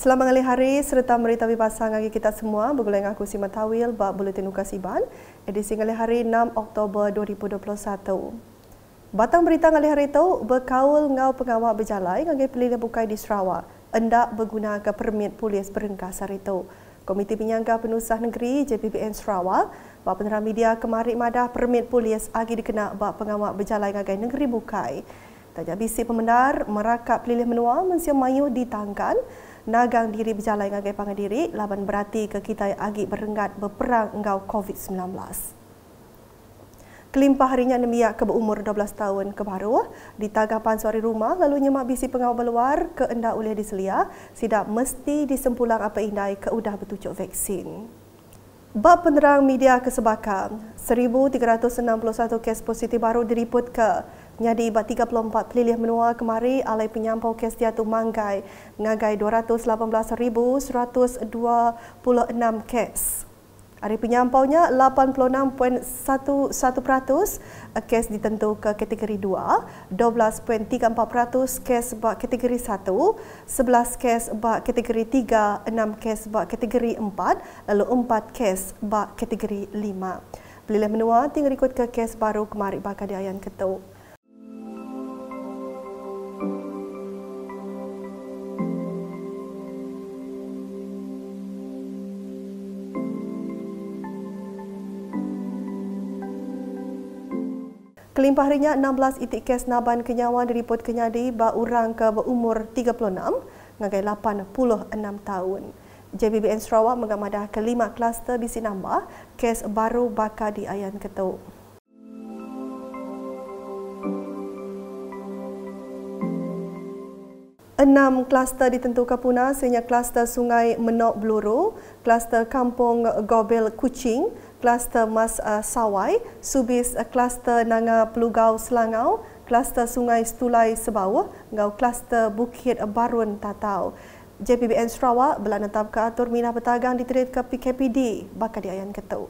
Selamat ngali hari serta berita pasang lagi kita semua bergulang aku si Matawil bab buletin Ukas Iban edisi ngali hari 6 Oktober 2021. Batang berita ngali hari itu berkaul ngau pengawal berjalan ngagi pelilih bukai di Sarawak endak berguna ke permit polis berengkas hari itu. Komiti Penyangga Penusah Negeri JPPN Sarawak bab penerang media kemarin madah permit polis agi dikena bab pengawal berjalan ngagi negeri bukai. Tajak bisik pemendar merakap pelilih menua mensiam mayuh di nagang diri berjalan dengan gaya pangan diri, laban berarti ke kita yang agak berenggat berperang engkau COVID-19. Kelimpah harinya nemiak ke berumur 12 tahun ke baru, ditagapan suari rumah lalu nyemak bisi pengawal berluar ke enda oleh diselia, sidak mesti disempulang apa indai ke udah bertucuk vaksin. Bab penerang media kesebakan, 1,361 kes positif baru diriput ke yang di ibat 34 pelilih menua kemari alai penyampau kes jatuh manggai mengagai 218,126 kes. Hari penyampaunya 86.11% kes ditentu ke kategori 2, 12.34% kes buat kategori 1, 11 kes buat kategori 3, 6 kes buat kategori 4, lalu 4 kes buat kategori 5. Pelilih menua tinggal ikut ke kes baru kemarin bakal di Ketuk. Kelimpah rinya 16 itik kes naban kenyawan diriput kenyadi ba urang ke berumur 36 ngagai 86 tahun. JBBN Sarawak mengamadah kelima kluster di sinamba kes baru bakal di Ayan Ketuk. Enam kluster ditentukan punah, sehingga kluster Sungai Menok Bluru, kluster Kampung Gobel Kucing, Kluster Mas uh, Sawai, Subis uh, Kluster Nanga Pelugau Selangau, Kluster Sungai Stulai Sebawah, Ngau Kluster Bukit Barun Tatau. JPBN Sarawak belah tetap ke Atur Minah Petagang diterit ke PKPD bakal di Ayan Ketuk.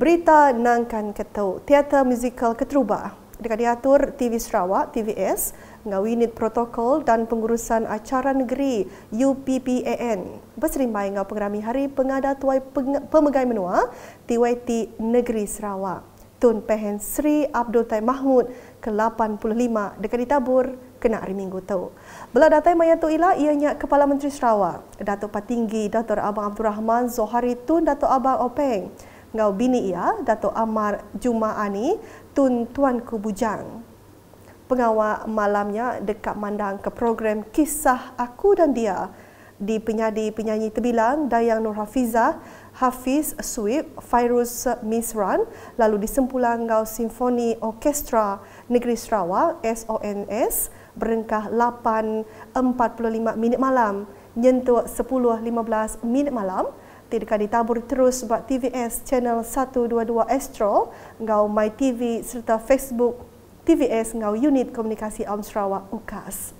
Berita Nangkan Ketau, Teater Musical Ketruba. Dekat diatur TV Sarawak, TVS, mengawini protokol dan pengurusan acara negeri UPPAN. Berserimbai dengan pengerami hari pengada tuai peng- pemegai menua TYT Negeri Sarawak. Tun Pehen Sri Abdul Tai Mahmud ke-85 dekat ditabur kena hari minggu tu. Bela datai maya tu ila ianya Kepala Menteri Sarawak, Datuk Patinggi Dr. Abang Abdul Rahman Zohari Tun Datuk Abang Openg ngau bini ia Dato Amar Jumaani Tun Tuan Kubujang, Pengawal malamnya dekat mandang ke program Kisah Aku dan Dia di penyanyi penyanyi terbilang Dayang Nur Hafizah, Hafiz Sweep, Fairuz Misran lalu di sempulang ngau Simfoni Orkestra Negeri Sarawak SONS berengkah 8.45 minit malam nyentuh 10.15 minit malam tidak ditabur terus buat TVS channel 122 Astro, ngau MyTV serta Facebook TVS ngau unit komunikasi Om Sarawak UKAS.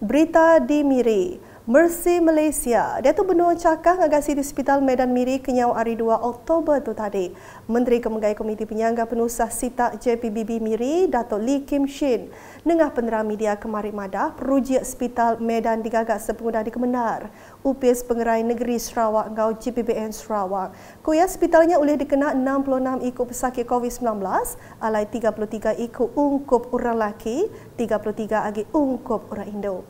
Berita di Miri. Mercy Malaysia. dia tu Benua cakap ngagasi di Hospital Medan Miri Kenyau hari 2 Oktober tu tadi. Menteri Kemegai Komiti Penyangga Penusah Sita JPBB Miri, Datuk Lee Kim Shin, nengah penera media kemarin mada, peruji Hospital Medan digagak sepengudah di Kemenar. Upis Pengerai Negeri Sarawak Ngau JPBN Sarawak. Kuya hospitalnya boleh dikena 66 ikut pesakit COVID-19, alai 33 ikut ungkup orang lelaki, 33 agi ungkup orang Indo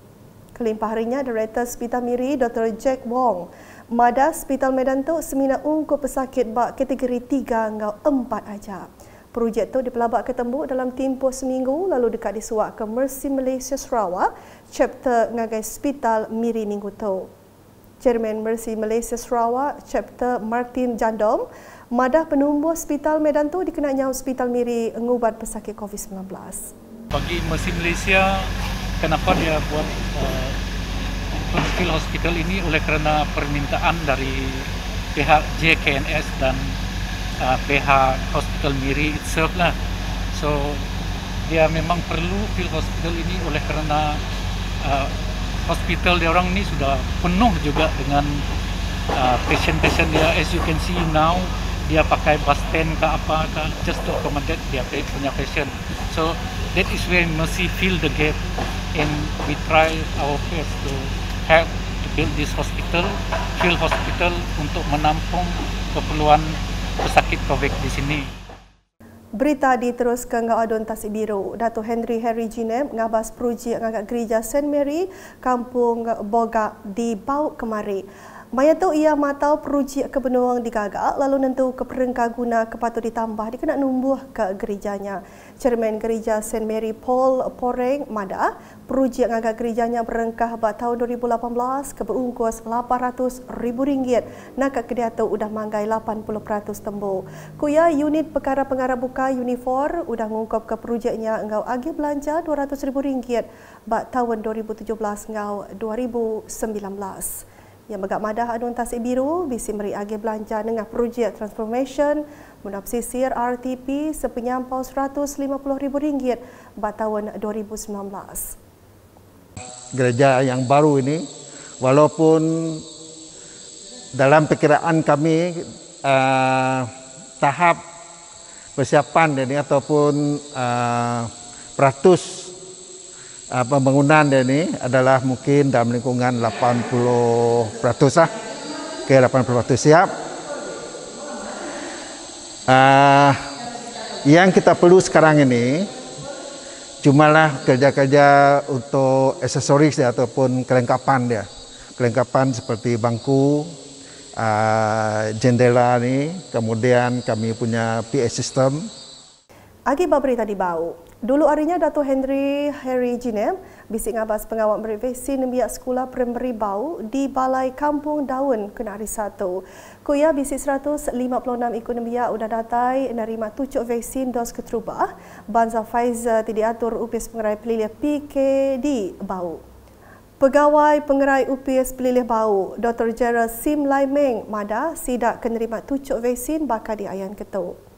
kelimparinya Direktur Hospital Miri Dr. Jack Wong. Mada Hospital Medan tu semina ungu pesakit bak kategori 3 ngau 4 aja. Projek tu dipelabak ketemu dalam tempoh seminggu lalu dekat suak ke Mercy Malaysia Sarawak chapter ngagai Hospital Miri minggu tu. Chairman Mercy Malaysia Sarawak chapter Martin Jandom Madah penumbuh hospital Medan tu dikenanya hospital miri mengubat pesakit COVID-19. Bagi Mercy Malaysia, kenapa dia buat eh, Springfield Hospital ini oleh karena permintaan dari pihak JKNS dan uh, pihak Hospital Miri itself lah. So dia memang perlu fill hospital ini oleh karena uh, hospital dia orang ni sudah penuh juga dengan pasien-pasien uh, dia. As you can see now dia pakai bus stand ke apa ke just to accommodate dia punya pasien. So that is where mesti fill the gap and we try our best to help to build this hospital, field hospital untuk menampung keperluan pesakit COVID di sini. Berita diteruskan ke Adun Tasik Biru. Dato' Henry Harry Jinem mengabas projek mengangkat gereja St. Mary, kampung Boga di Bau Kemari. Maya tu ia matau peruji ke benuang lalu nentu ke guna kepatut ditambah dikena numbuh ke gerejanya. Cermin gereja St. Mary Paul Poreng Mada peruji agak gerejanya berengkah bat tahun 2018 ke berungkus rm ringgit. nak ke kedia tu udah manggai 80% tembok. Kuya unit perkara pengarah buka Unifor udah mengungkap ke perujiknya ngau agi belanja rm ringgit bat tahun 2017 ngau 2019 yang begak madah anun tasik biru bisi meri agi belanja dengan projek transformation munap sisir RTP sepenyampau RM150,000 bat tahun 2019. Gereja yang baru ini walaupun dalam perkiraan kami uh, tahap persiapan ini ataupun uh, peratus uh, pembangunan dia ni adalah mungkin dalam lingkungan 80% lah. Okey 80% siap. Uh, yang kita perlu sekarang ini cumalah kerja-kerja untuk aksesoris dia ataupun kelengkapan dia. Kelengkapan seperti bangku, ah, jendela ni, kemudian kami punya PA system. Akibat berita dibawa, Dulu arinya Dato Henry Harry Jinem bisik ngabas pengawal berivesin biak sekolah primary bau di Balai Kampung Daun Kenari Satu. Kuya bisik 156 ikut biak udah datai nerima tujuh vaksin dos ketruba. Banza Pfizer tidak atur upis pengerai pelilih PKD bau. Pegawai Pengerai UPS Pelilih Bau, Dr. Gerald Sim Lai Meng, Mada, sidak kenerima tujuh vaksin bakal di Ketuk.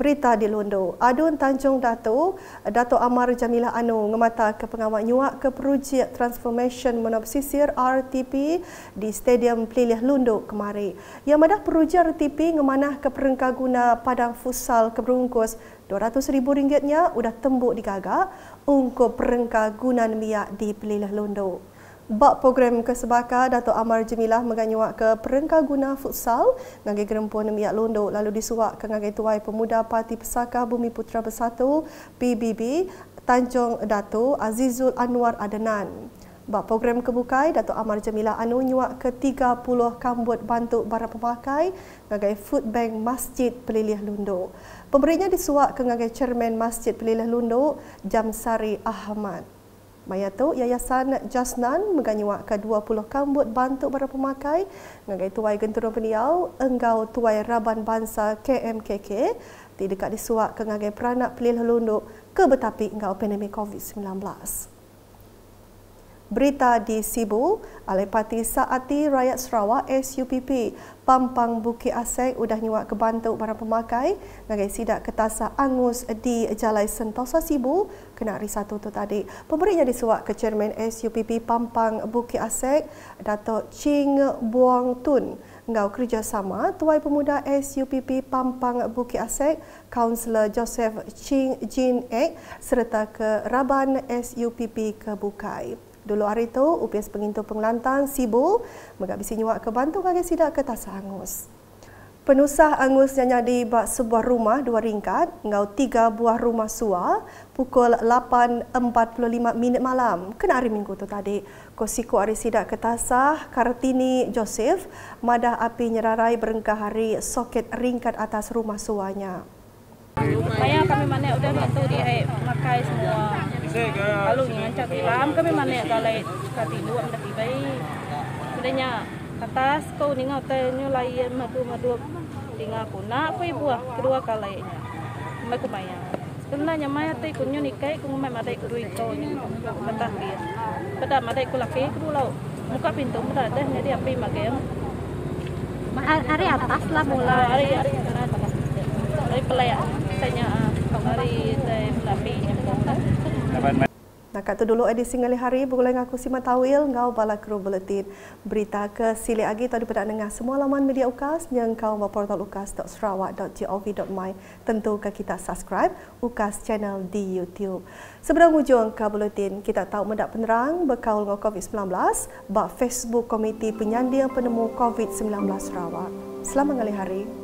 berita di Londo. Adun Tanjung Dato, Dato Amar Jamilah Anu, ngemata ke pengawal nyuak ke projek Transformation Monopsisir RTP di Stadium Pilih Londo kemari. Yang madah projek RTP ngemanah ke perengkah guna padang futsal ke berungkus RM200,000 udah tembuk digagak untuk perengkah guna miak di Pilih Londo. Bak program kesebaka Dato' Amar Jemilah menganyuak ke perengkah guna futsal ngagai gerempuan Miak Londo lalu disuak ke ngagai tuai pemuda Parti Pesaka Bumi Putra Bersatu PBB Tanjung Dato' Azizul Anwar Adenan. Bak program kebukai Dato' Amar Jemilah anu nyuak ke 30 kambut bantu barang pemakai ngagai food bank Masjid Pelilih Londo. Pemberinya disuak ke ngagai cermin Masjid Pelilih Londo Jamsari Ahmad. Mayato Yayasan Jasnan mengganyi wakka 20 kambut bantu para pemakai dengan itu Wai Genturung Enggau Tuai Raban Bansa KMKK di dekat disuak kengagai peranak pelih lelunduk ke betapi enggau pandemik COVID-19. Berita di Sibul, Alepati Saati Rakyat Sarawak SUPP, Pampang Bukit Aseng sudah nyuak ke bantu barang pemakai, ngagai sidak ketasa angus di Jalai Sentosa Sibul, kena hari satu tu tadi. Pemberinya disuak ke Chairman SUPP Pampang Bukit Aseng, Datuk Ching Buang Tun. Ngau kerjasama Tuai Pemuda SUPP Pampang Bukit Asek, Kaunselor Joseph Ching Jin Ek serta ke Raban SUPP Kebukai. Bukai. Dulu hari itu, UPS Pengintu Penglantan, Sibu, mengambil sinyuak ke Bantu bagi sidak ke Tasa Angus. Penusah Angus yang jadi bak sebuah rumah dua ringkat, ngau tiga buah rumah suar, pukul 8.45 minit malam. Kena hari minggu tu tadi. Kosiku hari sidak ke Tasah, Kartini Joseph, madah api nyerarai berengkah hari soket ringkat atas rumah suanya. Bayang kami mana udah itu dia makai semua. Kalau ni ancah tiram kan memang ni kalai kati dua, dah tiba. Kuda nya atas kau ni ngau teh ni layan madu madu tinggal aku nak kau ibu ah kedua kalai nya. Mai kau maya. Kena nya maya teh kau ni kau kau mai madai kau kau ni betah dia. Betah madai kau laki kau lau. Muka pintu muda dah ni dia pi makan. Ah, hari atas lah mula ah, hari hari hari pelayan. Tanya ah, hari saya pelapik Nah, kata dulu edisi ngali hari bergulai dengan aku Sima Tawil, ngau bala kru buletin. Berita ke silik lagi tadi pada dengar semua laman media UKAS yang kau portal ukas.sarawak.gov.my tentu ke kita subscribe UKAS channel di YouTube. Sebelum ujung ke buletin, kita tahu medak penerang berkaul dengan COVID-19 bak Facebook Komiti Penyandia Penemu COVID-19 Sarawak. Selamat ngali hari.